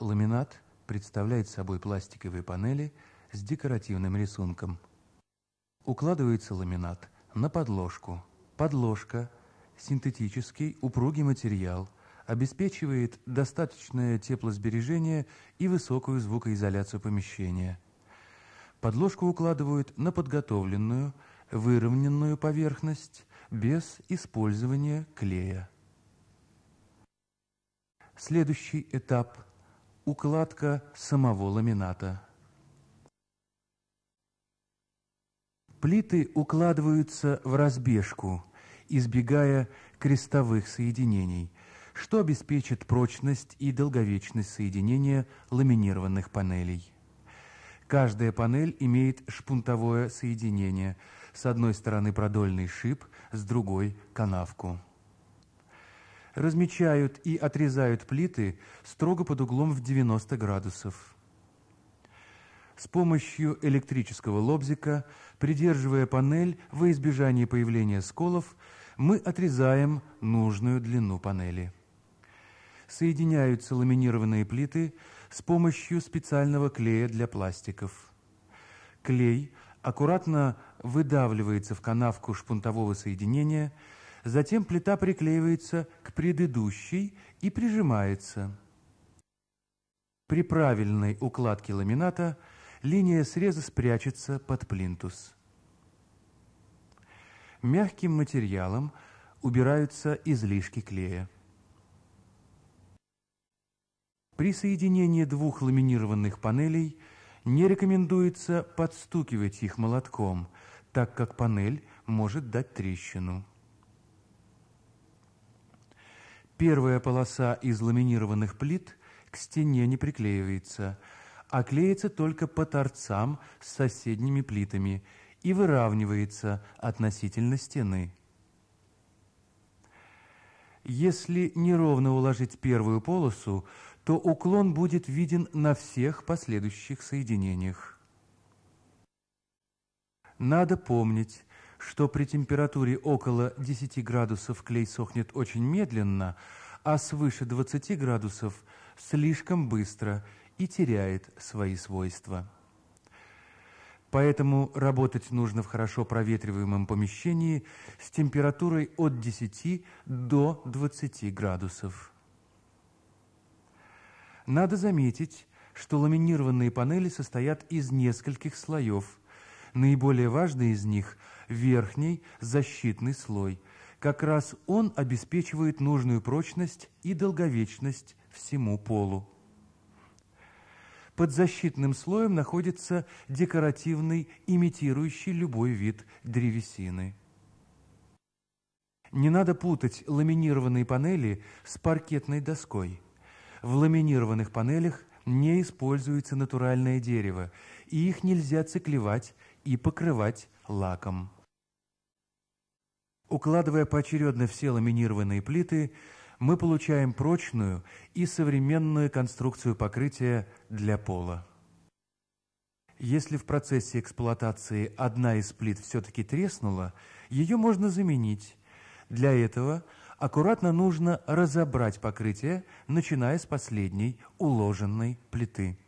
Ламинат представляет собой пластиковые панели с декоративным рисунком. Укладывается ламинат на подложку. Подложка – синтетический упругий материал, обеспечивает достаточное теплосбережение и высокую звукоизоляцию помещения. Подложку укладывают на подготовленную, выровненную поверхность без использования клея. Следующий этап укладка самого ламината. Плиты укладываются в разбежку, избегая крестовых соединений, что обеспечит прочность и долговечность соединения ламинированных панелей. Каждая панель имеет шпунтовое соединение, с одной стороны продольный шип, с другой – канавку размечают и отрезают плиты строго под углом в 90 градусов. С помощью электрического лобзика, придерживая панель во избежание появления сколов, мы отрезаем нужную длину панели. Соединяются ламинированные плиты с помощью специального клея для пластиков. Клей аккуратно выдавливается в канавку шпунтового соединения – Затем плита приклеивается к предыдущей и прижимается. При правильной укладке ламината линия среза спрячется под плинтус. Мягким материалом убираются излишки клея. При соединении двух ламинированных панелей не рекомендуется подстукивать их молотком, так как панель может дать трещину. Первая полоса из ламинированных плит к стене не приклеивается, а клеится только по торцам с соседними плитами и выравнивается относительно стены. Если неровно уложить первую полосу, то уклон будет виден на всех последующих соединениях. Надо помнить, что при температуре около 10 градусов клей сохнет очень медленно, а свыше 20 градусов слишком быстро и теряет свои свойства. Поэтому работать нужно в хорошо проветриваемом помещении с температурой от 10 до 20 градусов. Надо заметить, что ламинированные панели состоят из нескольких слоев. Наиболее важный из них – верхний защитный слой. Как раз он обеспечивает нужную прочность и долговечность всему полу. Под защитным слоем находится декоративный, имитирующий любой вид древесины. Не надо путать ламинированные панели с паркетной доской. В ламинированных панелях не используется натуральное дерево, и их нельзя циклевать и покрывать лаком. Укладывая поочередно все ламинированные плиты, мы получаем прочную и современную конструкцию покрытия для пола. Если в процессе эксплуатации одна из плит все-таки треснула, ее можно заменить. Для этого аккуратно нужно разобрать покрытие, начиная с последней уложенной плиты.